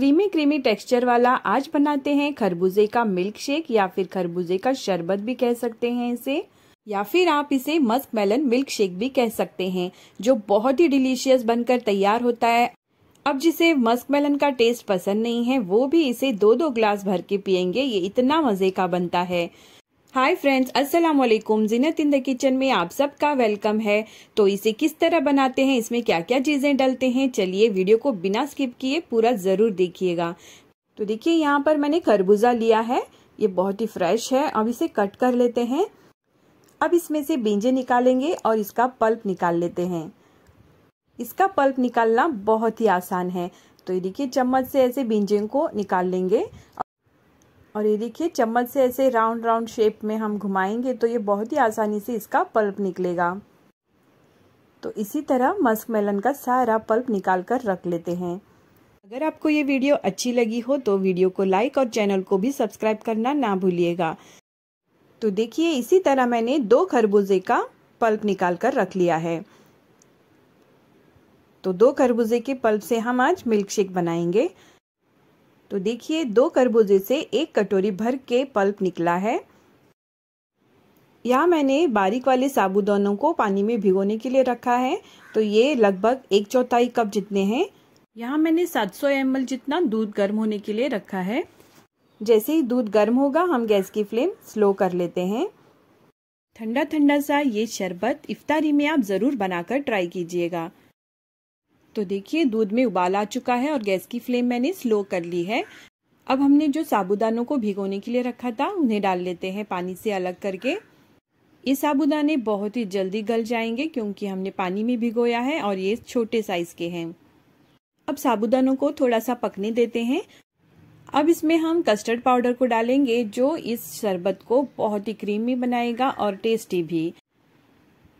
creamy creamy texture वाला आज बनाते हैं खरबूजे का मिल्क शेक या फिर खरबूजे का शरबत भी कह सकते हैं इसे या फिर आप इसे मस्क मेलन मिल्क शेक भी कह सकते हैं जो बहुत ही डिलीशियस बनकर तैयार होता है अब जिसे मस्क मेलन का टेस्ट पसंद नहीं है वो भी इसे दो दो ग्लास भर के पियेंगे ये इतना मज़े का बनता है हाय फ्रेंड्स अस्सलाम वालेकुम जीनत इन द किचन में आप सबका वेलकम है तो इसे किस तरह बनाते हैं इसमें क्या क्या चीज़ें डलते हैं चलिए वीडियो को बिना स्किप किए पूरा ज़रूर देखिएगा तो देखिए यहाँ पर मैंने खरबूजा लिया है ये बहुत ही फ्रेश है अब इसे कट कर लेते हैं अब इसमें से बीजे निकालेंगे और इसका पल्प निकाल लेते हैं इसका पल्प निकालना बहुत ही आसान है तो ये देखिए चम्मच से ऐसे बीजे को निकाल लेंगे और ये देखिए चम्मच से ऐसे राउंड राउंड शेप में हम घुमाएंगे तो ये बहुत ही आसानी से इसका पल्प निकलेगा तो इसी तरह मस्क मेलन का सारा पल्प निकाल कर रख लेते हैं अगर आपको ये वीडियो अच्छी लगी हो तो वीडियो को लाइक और चैनल को भी सब्सक्राइब करना ना भूलिएगा तो देखिए इसी तरह मैंने दो खरबूजे का पल्प निकाल कर रख लिया है तो दो खरबूजे के पल्प से हम आज मिल्क शेक बनाएंगे तो देखिए दो खरबूजे से एक कटोरी भर के पल्प निकला है यहाँ मैंने बारीक वाले साबुदानों को पानी में भिगोने के लिए रखा है तो ये लगभग एक चौथाई कप जितने हैं यहाँ मैंने 700 सौ जितना दूध गर्म होने के लिए रखा है जैसे ही दूध गर्म होगा हम गैस की फ्लेम स्लो कर लेते हैं ठंडा ठंडा सा ये शरबत इफ्तारी में आप ज़रूर बनाकर ट्राई कीजिएगा तो देखिए दूध में उबाल आ चुका है और गैस की फ्लेम मैंने स्लो कर ली है अब हमने जो साबुदानों को भिगोने के लिए रखा था उन्हें डाल लेते हैं पानी से अलग करके ये साबुदाने बहुत ही जल्दी गल जाएंगे क्योंकि हमने पानी में भिगोया है और ये छोटे साइज़ के हैं अब साबुदानों को थोड़ा सा पकने देते हैं अब इसमें हम कस्टर्ड पाउडर को डालेंगे जो इस शरबत को बहुत ही क्रीमी बनाएगा और टेस्टी भी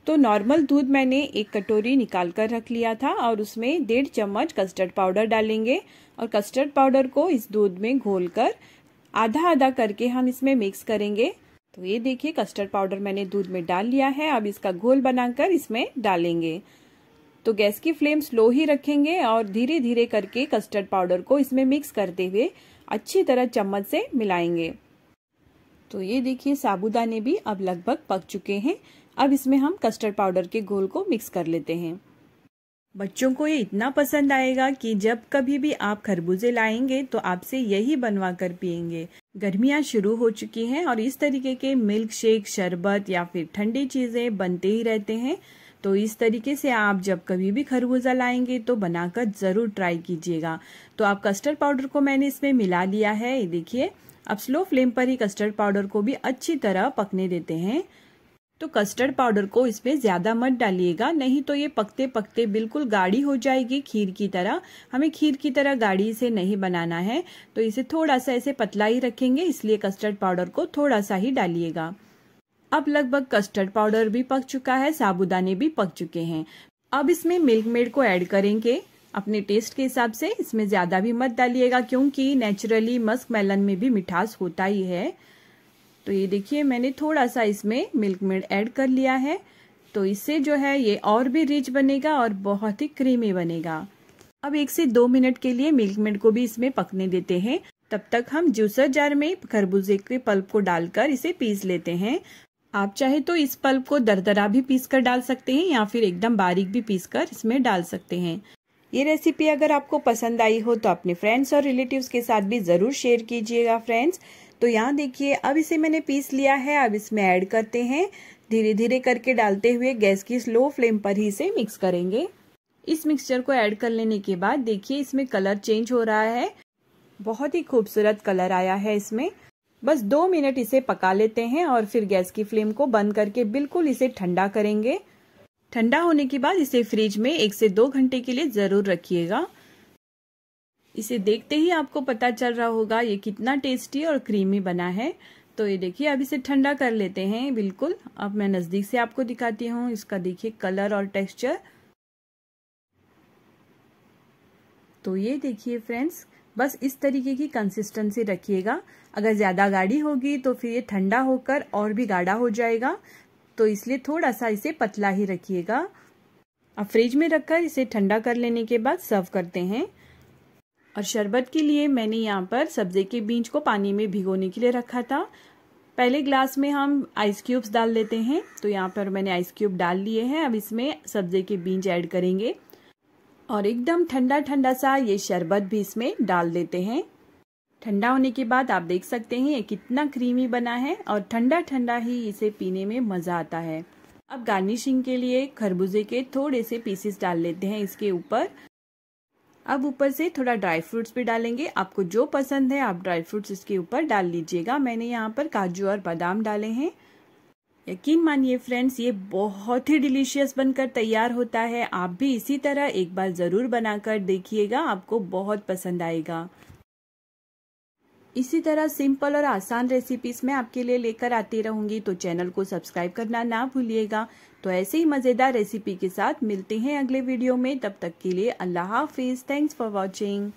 तो नॉर्मल दूध मैंने एक कटोरी निकाल कर रख लिया था और उसमें डेढ़ चम्मच कस्टर्ड पाउडर डालेंगे और कस्टर्ड पाउडर को इस दूध में घोल कर आधा आधा करके हम इसमें मिक्स करेंगे तो ये देखिए कस्टर्ड पाउडर मैंने दूध में डाल लिया है अब इसका घोल बनाकर इसमें डालेंगे तो गैस की फ्लेम स्लो ही रखेंगे और धीरे धीरे करके कस्टर्ड पाउडर को इसमें मिक्स करते हुए अच्छी तरह चम्मच से मिलाएंगे तो ये देखिए साबुदाने भी अब लगभग पक चुके हैं अब इसमें हम कस्टर्ड पाउडर के घोल को मिक्स कर लेते हैं बच्चों को ये इतना पसंद आएगा कि जब कभी भी आप खरबूजे लाएंगे तो आपसे यही बनवा कर पियेंगे गर्मियां शुरू हो चुकी हैं और इस तरीके के मिल्क शेक शरबत या फिर ठंडी चीज़ें बनते ही रहते हैं तो इस तरीके से आप जब कभी भी खरबूजा लाएंगे तो बनाकर ज़रूर ट्राई कीजिएगा तो आप कस्टर्ड पाउडर को मैंने इसमें मिला लिया है ये देखिए अब स्लो फ्लेम पर ही कस्टर्ड पाउडर को भी अच्छी तरह पकने देते हैं तो कस्टर्ड पाउडर को इसमें ज़्यादा मत डालिएगा नहीं तो ये पकते पकते बिल्कुल गाढ़ी हो जाएगी खीर की तरह हमें खीर की तरह गाढ़ी से नहीं बनाना है तो इसे थोड़ा सा ऐसे पतला ही रखेंगे इसलिए कस्टर्ड पाउडर को थोड़ा सा ही डालिएगा अब लगभग कस्टर्ड पाउडर भी पक चुका है साबुदाने भी पक चुके हैं अब इसमें मिल्क मेड को ऐड करेंगे अपने टेस्ट के हिसाब से इसमें ज़्यादा भी मत डालिएगा क्योंकि नेचुरली मस्क मेलन में भी मिठास होता ही है तो ये देखिए मैंने थोड़ा सा इसमें मिल्क मेड ऐड कर लिया है तो इससे जो है ये और भी रिच बनेगा और बहुत ही क्रीमी बनेगा अब एक से दो मिनट के लिए मिल्क मेड को भी इसमें पकने देते हैं तब तक हम जूसर जार में खरबूजे के पल्प को डालकर इसे पीस लेते हैं आप चाहे तो इस पल्प को दरदरा भी पीस कर डाल सकते हैं या फिर एकदम बारीक भी पीस कर इसमें डाल सकते हैं ये रेसिपी अगर आपको पसंद आई हो तो अपने फ्रेंड्स और रिलेटिव्स के साथ भी ज़रूर शेयर कीजिएगा फ्रेंड्स तो यहाँ देखिए अब इसे मैंने पीस लिया है अब इसमें ऐड करते हैं धीरे धीरे करके डालते हुए गैस की स्लो फ्लेम पर ही इसे मिक्स करेंगे इस मिक्सचर को ऐड कर लेने के बाद देखिए इसमें कलर चेंज हो रहा है बहुत ही खूबसूरत कलर आया है इसमें बस दो मिनट इसे पका लेते हैं और फिर गैस की फ्लेम को बंद करके बिल्कुल इसे ठंडा करेंगे ठंडा होने के बाद इसे फ्रिज में एक से दो घंटे के लिए ज़रूर रखिएगा इसे देखते ही आपको पता चल रहा होगा ये कितना टेस्टी और क्रीमी बना है तो ये देखिए अब इसे ठंडा कर लेते हैं बिल्कुल अब मैं नज़दीक से आपको दिखाती हूँ इसका देखिए कलर और टेक्सचर तो ये देखिए फ्रेंड्स बस इस तरीके की कंसिस्टेंसी रखिएगा अगर ज़्यादा गाढ़ी होगी तो फिर ये ठंडा होकर और भी गाढ़ा हो जाएगा तो इसलिए थोड़ा सा इसे पतला ही रखिएगा अब फ्रिज में रखकर इसे ठंडा कर लेने के बाद सर्व करते हैं और शरबत के लिए मैंने यहाँ पर सब्जे के बीज को पानी में भिगोने के लिए रखा था पहले ग्लास में हम आइस क्यूब्स डाल लेते हैं तो यहाँ पर मैंने आइस क्यूब डाल लिए हैं अब इसमें सब्जे के बीज ऐड करेंगे और एकदम ठंडा ठंडा सा ये शरबत भी इसमें डाल देते हैं ठंडा होने के बाद आप देख सकते हैं ये कितना क्रीमी बना है और ठंडा ठंडा ही इसे पीने में मज़ा आता है अब गार्निशिंग के लिए खरबूजे के थोड़े से पीसेस डाल लेते हैं इसके ऊपर अब ऊपर से थोड़ा ड्राई फ्रूट्स भी डालेंगे आपको जो पसंद है आप ड्राई फ्रूट्स इसके ऊपर डाल लीजिएगा मैंने यहाँ पर काजू और बादाम डाले हैं यकीन मानिए फ्रेंड्स ये बहुत ही डिलीशियस बनकर तैयार होता है आप भी इसी तरह एक बार ज़रूर बनाकर देखिएगा आपको बहुत पसंद आएगा इसी तरह सिंपल और आसान रेसिपीज मैं आपके लिए लेकर आती रहूंगी तो चैनल को सब्सक्राइब करना ना भूलिएगा तो ऐसे ही मज़ेदार रेसिपी के साथ मिलते हैं अगले वीडियो में तब तक के लिए अल्लाह हाफिज़ थैंक्स फॉर वॉचिंग